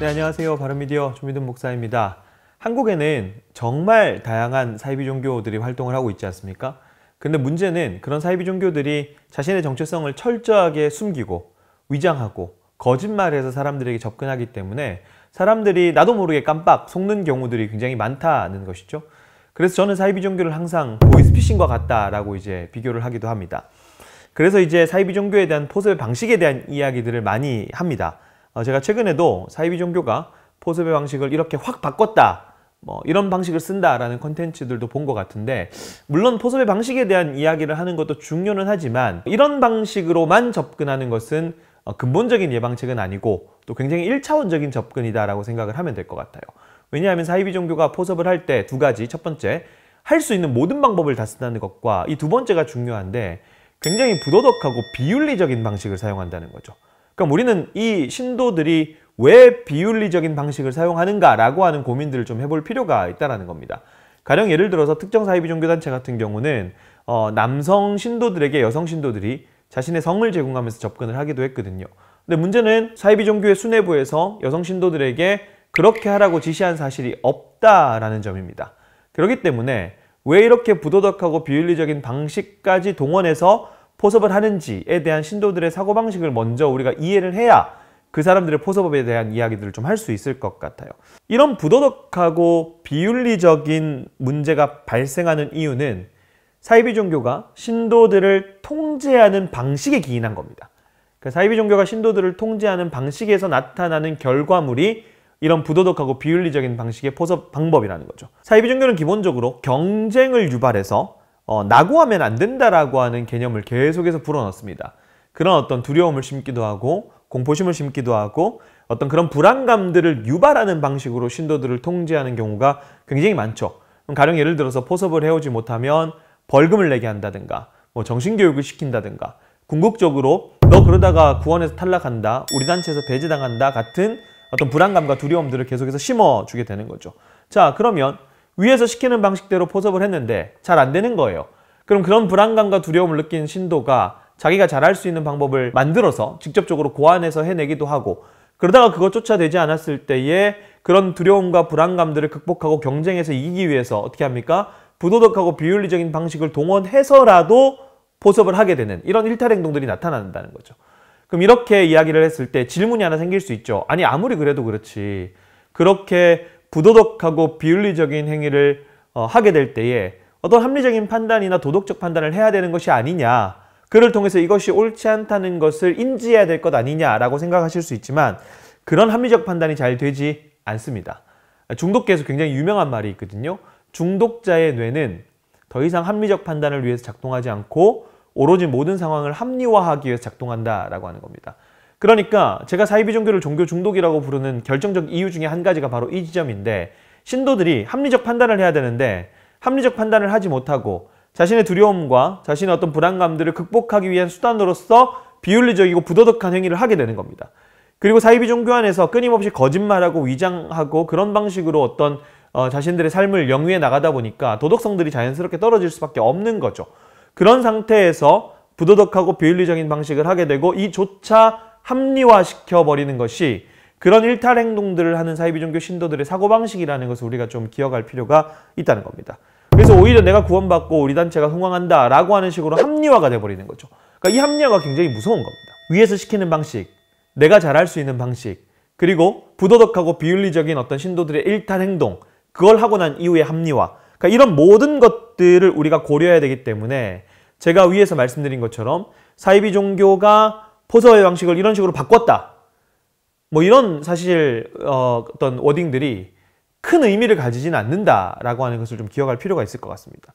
네, 안녕하세요. 바른미디어 조미든 목사입니다. 한국에는 정말 다양한 사이비 종교들이 활동을 하고 있지 않습니까? 근데 문제는 그런 사이비 종교들이 자신의 정체성을 철저하게 숨기고 위장하고 거짓말해서 사람들에게 접근하기 때문에 사람들이 나도 모르게 깜빡 속는 경우들이 굉장히 많다는 것이죠. 그래서 저는 사이비 종교를 항상 보이스피싱과 같다라고 이제 비교를 하기도 합니다. 그래서 이제 사이비 종교에 대한 포섭의 방식에 대한 이야기들을 많이 합니다. 어, 제가 최근에도 사이비 종교가 포섭의 방식을 이렇게 확 바꿨다. 뭐 이런 방식을 쓴다라는 컨텐츠들도 본 것 같은데 물론 포섭의 방식에 대한 이야기를 하는 것도 중요는 하지만 이런 방식으로만 접근하는 것은 어, 근본적인 예방책은 아니고 또 굉장히 1차원적인 접근이다라고 생각을 하면 될 것 같아요. 왜냐하면 사이비 종교가 포섭을 할 때 두 가지 첫 번째 할 수 있는 모든 방법을 다 쓴다는 것과 이 두 번째가 중요한데 굉장히 부도덕하고 비윤리적인 방식을 사용한다는 거죠. 그럼 그러니까 우리는 이 신도들이 왜 비윤리적인 방식을 사용하는가라고 하는 고민들을 좀 해볼 필요가 있다는 겁니다. 가령 예를 들어서 특정 사이비 종교단체 같은 경우는 어, 남성 신도들에게 여성 신도들이 자신의 성을 제공하면서 접근을 하기도 했거든요. 근데 문제는 사이비 종교의 수뇌부에서 여성 신도들에게 그렇게 하라고 지시한 사실이 없다라는 점입니다. 그렇기 때문에 왜 이렇게 부도덕하고 비윤리적인 방식까지 동원해서 포섭을 하는지에 대한 신도들의 사고방식을 먼저 우리가 이해를 해야 그 사람들의 포섭에 대한 이야기들을 좀 할 수 있을 것 같아요. 이런 부도덕하고 비윤리적인 문제가 발생하는 이유는 사이비 종교가 신도들을 통제하는 방식에 기인한 겁니다. 그 사이비 종교가 신도들을 통제하는 방식에서 나타나는 결과물이 이런 부도덕하고 비윤리적인 방식의 포섭 방법이라는 거죠. 사이비 종교는 기본적으로 경쟁을 유발해서 어, 낙오하면 안 된다라고 하는 개념을 계속해서 불어넣습니다. 그런 어떤 두려움을 심기도 하고 공포심을 심기도 하고 어떤 그런 불안감들을 유발하는 방식으로 신도들을 통제하는 경우가 굉장히 많죠. 가령 예를 들어서 포섭을 해오지 못하면 벌금을 내게 한다든가 뭐 정신교육을 시킨다든가 궁극적으로 너 그러다가 구원에서 탈락한다 우리 단체에서 배제당한다 같은 어떤 불안감과 두려움들을 계속해서 심어주게 되는 거죠. 자 그러면 위에서 시키는 방식대로 포섭을 했는데 잘 안 되는 거예요. 그럼 그런 불안감과 두려움을 느낀 신도가 자기가 잘할 수 있는 방법을 만들어서 직접적으로 고안해서 해내기도 하고 그러다가 그것조차 되지 않았을 때에 그런 두려움과 불안감들을 극복하고 경쟁에서 이기기 위해서 어떻게 합니까? 부도덕하고 비윤리적인 방식을 동원해서라도 포섭을 하게 되는 이런 일탈 행동들이 나타난다는 거죠. 그럼 이렇게 이야기를 했을 때 질문이 하나 생길 수 있죠. 아니 아무리 그래도 그렇지 그렇게 부도덕하고 비윤리적인 행위를 어, 하게 될 때에 어떤 합리적인 판단이나 도덕적 판단을 해야 되는 것이 아니냐 그를 통해서 이것이 옳지 않다는 것을 인지해야 될 것 아니냐라고 생각하실 수 있지만 그런 합리적 판단이 잘 되지 않습니다. 중독계에서 굉장히 유명한 말이 있거든요. 중독자의 뇌는 더 이상 합리적 판단을 위해서 작동하지 않고 오로지 모든 상황을 합리화하기 위해서 작동한다라고 하는 겁니다. 그러니까 제가 사이비 종교를 종교 중독이라고 부르는 결정적 이유 중에 한 가지가 바로 이 지점인데 신도들이 합리적 판단을 해야 되는데 합리적 판단을 하지 못하고 자신의 두려움과 자신의 어떤 불안감들을 극복하기 위한 수단으로서 비윤리적이고 부도덕한 행위를 하게 되는 겁니다. 그리고 사이비 종교 안에서 끊임없이 거짓말하고 위장하고 그런 방식으로 어떤 어, 자신들의 삶을 영위해 나가다 보니까 도덕성들이 자연스럽게 떨어질 수밖에 없는 거죠. 그런 상태에서 부도덕하고 비윤리적인 방식을 하게 되고 이조차 합리화시켜 버리는 것이 그런 일탈 행동들을 하는 사이비종교 신도들의 사고방식이라는 것을 우리가 좀 기억할 필요가 있다는 겁니다. 그래서 오히려 내가 구원받고 우리 단체가 흥황한다 라고 하는 식으로 합리화가 돼버리는 거죠. 그러니까 이 합리화가 굉장히 무서운 겁니다. 위에서 시키는 방식, 내가 잘할 수 있는 방식, 그리고 부도덕하고 비윤리적인 어떤 신도들의 일탈 행동, 그걸 하고 난 이후의 합리화. 그러니까 이런 모든 것들을 우리가 고려해야 되기 때문에 제가 위에서 말씀드린 것처럼 사이비 종교가 호서의 방식을 이런 식으로 바꿨다. 뭐 이런 사실 어, 어떤 워딩들이 큰 의미를 가지진 않는다라고 하는 것을 좀 기억할 필요가 있을 것 같습니다.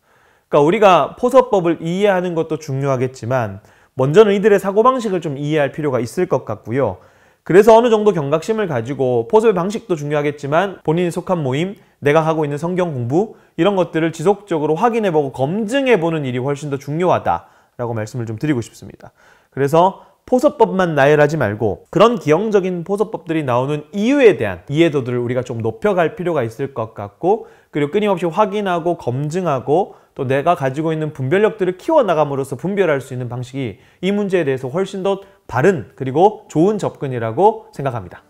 그러니까 우리가 포서법을 이해하는 것도 중요하겠지만 먼저는 이들의 사고방식을 좀 이해할 필요가 있을 것 같고요. 그래서 어느 정도 경각심을 가지고 포섭의 방식도 중요하겠지만 본인이 속한 모임, 내가 하고 있는 성경 공부 이런 것들을 지속적으로 확인해보고 검증해보는 일이 훨씬 더 중요하다라고 말씀을 좀 드리고 싶습니다. 그래서 포섭법만 나열하지 말고 그런 기형적인 포섭법들이 나오는 이유에 대한 이해도들을 우리가 좀 높여갈 필요가 있을 것 같고 그리고 끊임없이 확인하고 검증하고 또 내가 가지고 있는 분별력들을 키워나감으로써 분별할 수 있는 방식이 이 문제에 대해서 훨씬 더 바른 그리고 좋은 접근이라고 생각합니다.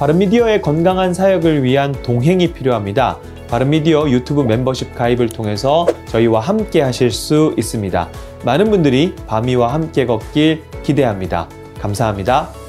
바른미디어의 건강한 사역을 위한 동행이 필요합니다. 바른미디어 유튜브 멤버십 가입을 통해서 저희와 함께 하실 수 있습니다. 많은 분들이 밤이와 함께 걷길 기대합니다. 감사합니다.